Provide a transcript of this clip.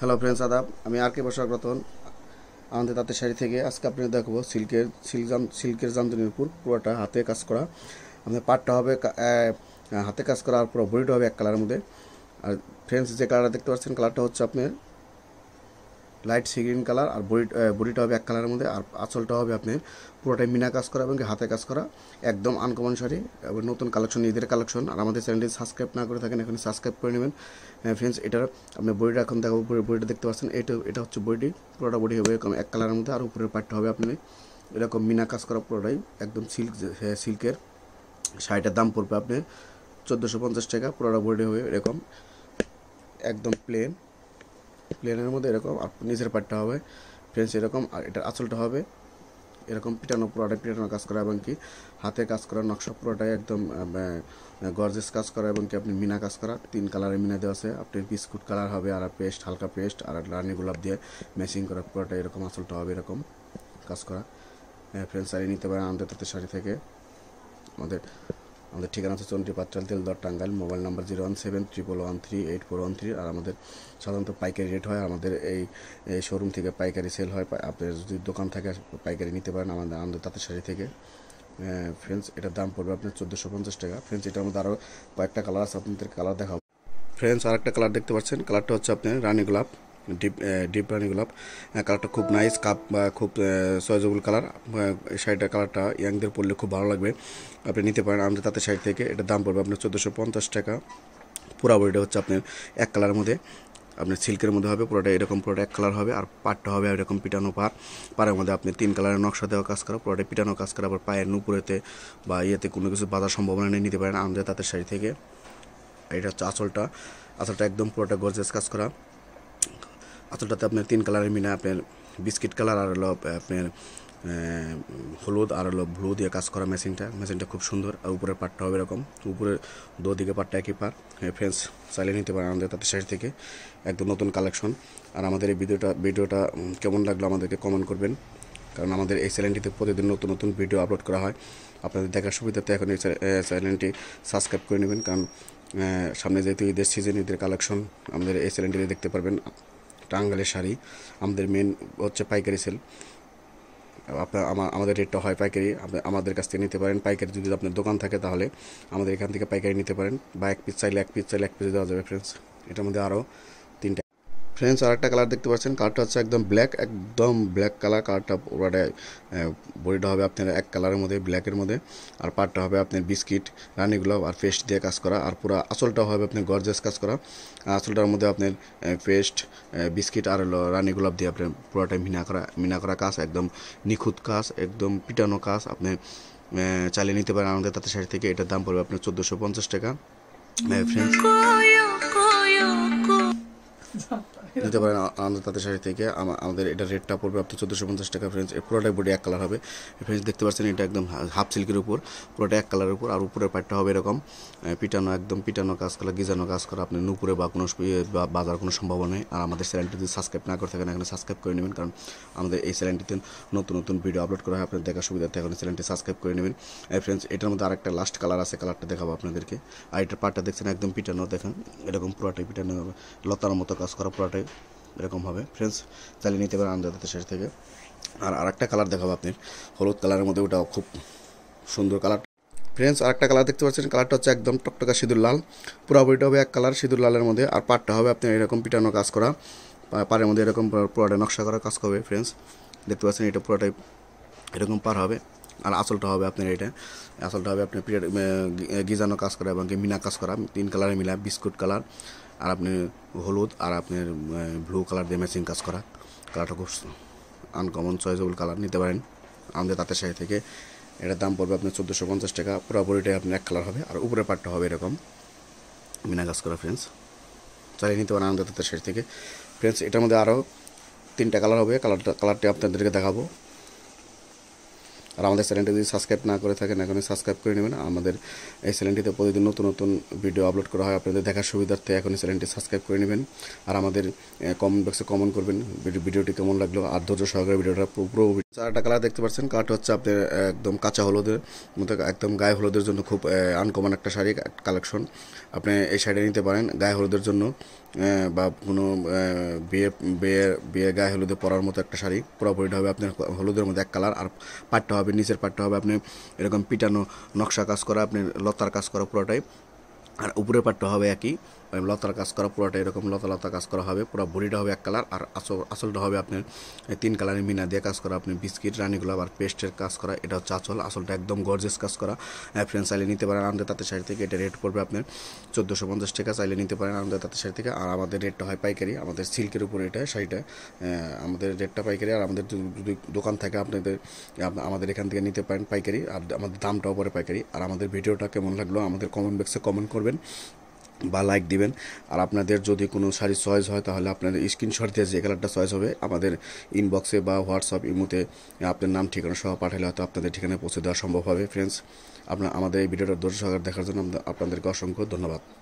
hello friends আদাব আমি আর কে বসাক রতন আমাদের তাঁতের শাড়ি থেকে আজকে আপনাদের দেখব সিল্কের সিল্ক জাম সিল্কের জামদানির উপর পুরোটা হাতে কাজ করা আমাদের পাটটা হবে হাতে কাজ করা আর পুরো ভরিটা হবে এক কালারের মধ্যে আর ফ্রেন্ডস যে কালারটা দেখতে পাচ্ছেন কালারটা হচ্ছে আপনার লাইট সি গ্রিন কালার আর বডি বডিটা হবে এক কালারের মধ্যে আর আঁচলটা হবে আপনার পুরোটাই মিনা কাজ করা এবং হাতে কাজ করা একদম আনকমন শাড়ি এবং নতুন কালেকশন ঈদের কালেকশন আর আমাদের চ্যানেলটি সাবস্ক্রাইব না করে থাকেন এখন সাবস্ক্রাইব করে নেবেন ফ্রেন্ডস এটার আপনি বডিটা এখন দেখাবো বডিটা দেখতে পাচ্ছেন এটা এটা হচ্ছে বড়িটি পুরোটা বডি হবে এরকম এক কালারের মধ্যে আর উপরের পার্টটা হবে আপনি এরকম মিনা কাজ করা পুরোটাই একদম সিল্ক সিল্কের শাড়িটার দাম পড়বে আপনি চোদ্দোশো পঞ্চাশ টাকা পুরোটা বডি হবে এরকম একদম প্লেন প্লেনের মধ্যে এরকম আর নিচের পাটটা হবে ফ্রেন্ডস এরকম আর এটার আঁচলটা হবে এরকম পিটানো পুরোটা পিটানো কাজ করা এবং কি হাতে কাজ করা নকশা পুরোটাই একদম গর্জেস কাজ করা এবং কি আপনি মিনা কাজ করা তিন কালারের মিনা দেওয়া আছে আপনি বিস্কুট কালার হবে আর পেস্ট হালকা পেস্ট আর রানি গোলাপ দিয়ে ম্যাচিং করা পুরোটাই এরকম আঁচলটা হবে এরকম কাজ করা ফ্রেন্ডস হ্যাঁ, শাড়ি নিতে পারেন আমাদের তাতে শাড়ি থেকে আমাদের আমাদের ঠিকানা হচ্ছে চন্ডী পাত্রাল তেলদর Tangail mobile number zero one seven triple one three eight four one three আর আমাদের সাধারণত পাইকারি রেট হয় আমাদের এই এই শোরুম থেকে পাইকারি সেল হয় আপনার যদি দোকান থাকে পাইকারি নিতে পারেন আমাদের আমাদের তাঁতের শাড়ি থেকে ফ্রেন্ডস হ্যাঁ, এটার দাম পড়বে আপনার চোদ্দোশো পঞ্চাশ টাকা ফ্রেন্ডস এটার মধ্যে আরও কয়েকটা কালার আছে আপনাদের কালার দেখাবো ফ্রেন্ডস আরেকটা কালার দেখতে পাচ্ছেন কালারটা হচ্ছে আপনার রানি গোলাপ ডিপ ডিপ রানি গোলাপ কালারটা খুব নাইস কাপ খুব সয়েজেবল কালার শাড়িটার কালারটা ইয়াংদের পরলে খুব ভালো লাগবে আপনি নিতে পারেন আমাদের তাতে শাড়ি থেকে এটা দাম পড়বে আপনার চোদ্দোশো পঞ্চাশ টাকা পুরা বইটা হচ্ছে আপনার এক কালারের মধ্যে আপনার সিল্কের মধ্যে হবে পুরোটা এরকম পুরোটা এক কালার হবে আর পাটটা হবে এরকম পিটানো পার পাড়ের মধ্যে আপনি তিন কালারের নকশা দেওয়া কাজ করা পুরোটা পিটানো কাজ করা আবার পায়ের নুপুরেতে বা ইয়েতে কোনো কিছু বাধার সম্ভাবনা নিয়ে নিতে পারেন আমাদের তাঁতের শাড়ি থেকে এটা হচ্ছে আসলটা আসলটা একদম পুরোটা গর্জেস কাজ করা আঁচলটাতে আপনার তিন কালারের মিনা আপনার বিস্কিট কালার আর হলো আপনার হলুদ আর হলো ব্লু দিয়ে কাজ করা মেশিনটা মেশিনটা খুব সুন্দর আর উপরের পাটটা হবে এরকম উপরের দু দিকে পাটটা একই পার ফ্রেন্স চালিয়ে নিতে পারেন আমাদের তাদের সাইড থেকে একদম নতুন কালেকশন আর আমাদের এই ভিডিওটা ভিডিওটা কেমন লাগলো আমাদেরকে কমেন্ট করবেন কারণ আমাদের এই চ্যানেলটিতে প্রতিদিন নতুন নতুন ভিডিও আপলোড করা হয় আপনাদের দেখার সুবিধাতে এখন এই চ্যানেলটি সাবস্ক্রাইব করে নেবেন কারণ সামনে যেহেতু ঈদের সিজন ঈদের কালেকশন আমাদের এই চ্যানেলটিতে দেখতে পারবেন টাঙ্গালের শাড়ি আমাদের মেন হচ্ছে পাইকারি সেল আপনার আমাদের রেটটা হয় পাইকারি আমাদের কাছ থেকে নিতে পারেন পাইকারি যদি আপনার দোকান থাকে তাহলে আমাদের এখান থেকে পাইকারি নিতে পারেন বা এক পিস চাইলে এক পিস চাইলে এক পিস দেওয়া যাবে ফ্রেন্ডস এটার মধ্যে আরও ফ্রেন্ডস আর একটা কালার দেখতে পাচ্ছেন কালারটা হচ্ছে একদম ব্ল্যাক একদম ব্ল্যাক কালার কালারটা পুরোটা বডিটা হবে আপনার এক কালারের মধ্যে ব্ল্যাকের মধ্যে আর পাটটা হবে আপনার বিস্কিট রানি গ্লোভ আর পেস্ট দিয়ে কাজ করা আর পুরো আঁচলটা হবে আপনার গর্জেস কাজ করা আসলটার মধ্যে আপনার পেস্ট বিস্কিট আর রানি গোলাপ দিয়ে আপনার পুরোটা মিনা করা মিনা করা কাজ একদম নিখুঁত কাজ একদম পিটানো কাজ আপনি চালিয়ে নিতে পারেন আমাদের তাতে শাড়ি থেকে এটার দাম পড়বে আপনার চোদ্দোশো পঞ্চাশ টাকা ফ্রেন্ডস হ্যাঁ, নিতে পারেন আনন্দ তাদের শাড়ি থেকে আমাদের এটা রেটটা পড়বে আপনার চোদ্দোশো পঞ্চাশ টাকা ফ্রেন্স এর পুরোটাই বডি এক কালার হবে ফ্রেন্ডস দেখতে পাচ্ছেন এটা একদম হাফ সিল্কের উপর পুরোটা এক কালারের উপর আর উপরের পাটটা হবে এরকম পিটানো একদম পিটানো কাজ করা গিজানো কাজ করা আপনি নুপুরে বা কোনো ইয়ে বাজার কোনো সম্ভাবনা নেই আর আমাদের চ্যানেলটি যদি সাবস্ক্রাইব না করে থাকেন এখানে সাবস্ক্রাইব করে নেবেন কারণ আমাদের এই চ্যানেলটিতে নতুন নতুন ভিডিও আপলোড করা হয় আপনার দেখার সুবিধা এখন চ্যানেলটি সাবস্ক্রাইব করে নেবেন ফ্রেন্ডস এটার মধ্যে আরেকটা লাস্ট কালার আছে কালারটা দেখাবো আপনাদেরকে আর এটার পাটটা দেখছেন একদম পিটানো দেখেন এরকম পুরোটাই পিটানো লতার মতো কাজ কাজ করা পুরোটাই এরকম হবে ফ্রেন্ডস চালিয়ে নিতে পারেন আন্দাজতে শেষ থেকে আর আরেকটা কালার দেখাবো আপনি হলুদ কালারের মধ্যে ওটা খুব সুন্দর কালার ফ্রেন্ডস আরেকটা কালার দেখতে পাচ্ছেন কালারটা হচ্ছে একদম টকটকা সিঁদুর লাল পুরাপুরিটা হবে এক কালার সিঁদুর লালের মধ্যে আর পাটটা হবে আপনি এরকম পিটানো কাজ করা পাড়ের মধ্যে এরকম পুরোটা নকশা করা কাজ করবে ফ্রেন্ডস দেখতে পাচ্ছেন এটা পুরোটাই এরকম পার হবে আর আসলটা হবে আপনার এটা আসলটা হবে আপনার পিরিয়ড গিজানো কাজ করা এবং মিনা কাজ করা তিন কালারে মিলা বিস্কুট কালার আর আপনি হলুদ আর আপনার ব্লু কালার দিয়ে ম্যাচিং কাজ করা কালারটা খুব আনকমন চয়েসেবল কালার নিতে পারেন আমাদের তাঁতের শাড়ি থেকে এটার দাম পড়বে আপনার চোদ্দোশো পঞ্চাশ টাকা পুরোপুরিটাই আপনার এক কালার হবে আর উপরের পার্টটা হবে এরকম মিনা কাজ করা ফ্রেন্ডস চালিয়ে নিতে পারেন আমাদের তাঁতের শাড়ি থেকে ফ্রেন্ডস এটার মধ্যে আরও তিনটা কালার হবে কালারটা কালারটি আপনাদেরকে দেখাবো আর আমাদের চ্যানেলটি যদি সাবস্ক্রাইব না করে থাকেন এখন সাবস্ক্রাইব করে নেবেন আমাদের এই চ্যানেলটিতে প্রতিদিন নতুন নতুন ভিডিও আপলোড করা হয় আপনাদের দেখার সুবিধার্থে এখনই চ্যানেলটি সাবস্ক্রাইব করে নেবেন আর আমাদের কমেন্ট বক্সে কমেন্ট করবেন ভিডিওটি কেমন লাগলো আর ধৈর্য সহকারে ভিডিওটা পুরো চারটা কালার দেখতে পাচ্ছেন কাঠ হচ্ছে আপনার একদম কাঁচা হলুদের মতো একদম গায়ে হলুদের জন্য খুব আনকমন একটা শাড়ি কালেকশন আপনি এই শাড়ি নিতে পারেন গায়ে হলুদের জন্য হ্যাঁ, বা কোনো বিয়ে বিয়ে বিয়ে গায়ে হলুদে পরার মতো একটা শাড়ি পুরোপুরিটা হবে আপনার হলুদের মধ্যে এক কালার আর পাটটা হবে নিচের পাটটা হবে আপনি এরকম পিটানো নকশা কাজ করা আপনি লতার কাজ করা পুরোটাই আর উপরের পাটটা হবে একই লতার কাজ করা পুরোটা এরকম লতা লতা কাজ করা হবে পুরো বড়িটা হবে এক কালার আর আসলটা হবে আপনার তিন কালারের মিনা দিয়ে কাজ করা আপনি বিস্কিট রানিগুলো গোলাপ আর পেস্টের কাজ করা এটা হচ্ছে আচল আসলটা একদম গর্জেস কাজ করা ফ্রেন্ড চাইলে নিতে পারেন আমাদের তাঁতের শাড়ি থেকে এটা রেট পড়বে আপনার চোদ্দোশো পঞ্চাশ টাকা চাইলে নিতে পারেন আমাদের তাঁতের শাড়ি থেকে আর আমাদের রেটটা হয় পাইকারি আমাদের সিল্কের উপরে এটা শাড়িটা আমাদের রেটটা পাইকারি আর আমাদের যদি দোকান থাকে আপনাদের আমাদের এখান থেকে নিতে পারেন পাইকারি আর আমাদের দামটাও পরে পাইকারি আর আমাদের ভিডিওটা কেমন লাগলো আমাদের কমেন্ট বক্সে কমেন্ট করবেন বা লাইক দিবেন আর আপনাদের যদি কোনো শাড়ি চয়েস হয় তাহলে আপনাদের স্ক্রিনশট দিয়ে যে কালারটা চয়েস হবে আমাদের ইনবক্সে বা হোয়াটসঅ্যাপ ইমুতে আপনার নাম ঠিকানা সহ পাঠালে হয়তো আপনাদের ঠিকানায় পৌঁছে দেওয়া সম্ভব হবে ফ্রেন্ডস আপনার আমাদের এই ভিডিওটা দর্শক দেখার জন্য আপনাদেরকে অসংখ্য ধন্যবাদ